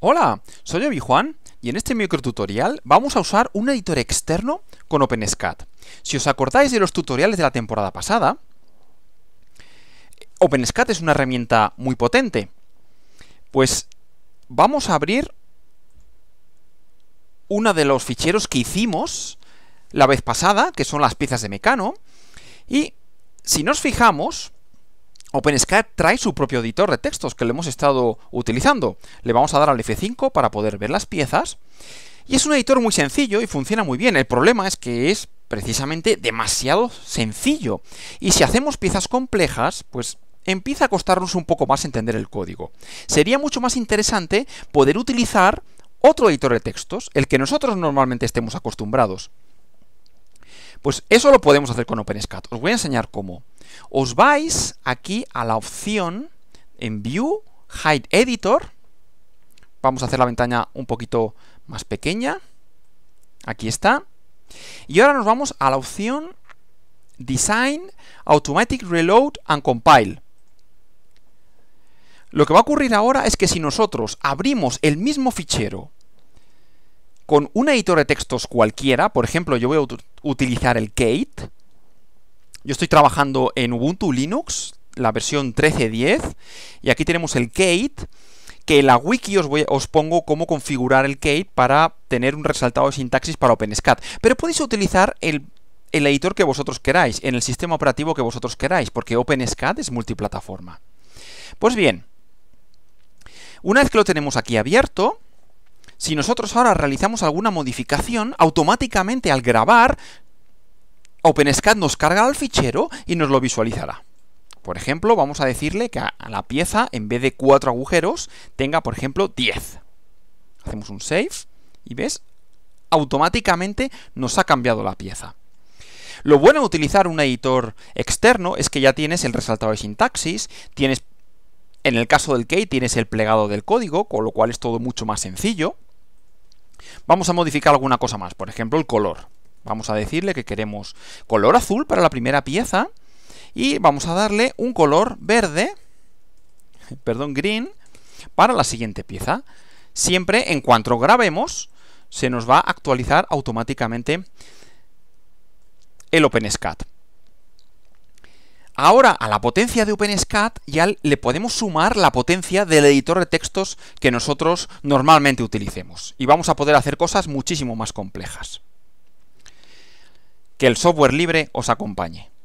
Hola, soy Obi Juan y en este microtutorial vamos a usar un editor externo con OpenSCAD. Si os acordáis de los tutoriales de la temporada pasada, OpenSCAD es una herramienta muy potente. Pues vamos a abrir uno de los ficheros que hicimos la vez pasada, que son las piezas de mecano, y si nos fijamos, OpenSCAD trae su propio editor de textos que lo hemos estado utilizando. Le vamos a dar al F5 para poder ver las piezas. Y es un editor muy sencillo y funciona muy bien. El problema es que es precisamente demasiado sencillo. Y si hacemos piezas complejas, pues empieza a costarnos un poco más entender el código. Sería mucho más interesante poder utilizar otro editor de textos, el que nosotros normalmente estemos acostumbrados. Pues eso lo podemos hacer con OpenSCAD. Os voy a enseñar cómo. Os vais aquí a la opción en View, Hide Editor. Vamos a hacer la ventana un poquito más pequeña. Aquí está. Y ahora nos vamos a la opción Design, Automatic Reload and Compile. Lo que va a ocurrir ahora es que si nosotros abrimos el mismo fichero con un editor de textos cualquiera, por ejemplo, yo voy a utilizar el Kate. Yo estoy trabajando en Ubuntu Linux, la versión 13.10, y aquí tenemos el Kate, que en la wiki os, pongo cómo configurar el Kate para tener un resaltado de sintaxis para OpenSCAD. Pero podéis utilizar el el editor que vosotros queráis, en el sistema operativo que vosotros queráis, porque OpenSCAD es multiplataforma. Pues bien, una vez que lo tenemos aquí abierto, si nosotros ahora realizamos alguna modificación, automáticamente al grabar, OpenSCAD nos carga el fichero y nos lo visualizará. Por ejemplo, vamos a decirle que a la pieza, en vez de cuatro agujeros, tenga, por ejemplo, 10. Hacemos un save y ves, automáticamente nos ha cambiado la pieza. Lo bueno de utilizar un editor externo es que ya tienes el resaltado de sintaxis, tienes, en el caso del key, tienes el plegado del código, con lo cual es todo mucho más sencillo. Vamos a modificar alguna cosa más, por ejemplo el color. Vamos a decirle que queremos color azul para la primera pieza y vamos a darle un color verde, perdón, green, para la siguiente pieza. Siempre en cuanto grabemos se nos va a actualizar automáticamente el OpenSCAD. Ahora a la potencia de OpenSCAD ya le podemos sumar la potencia del editor de textos que nosotros normalmente utilicemos y vamos a poder hacer cosas muchísimo más complejas. Que el software libre os acompañe.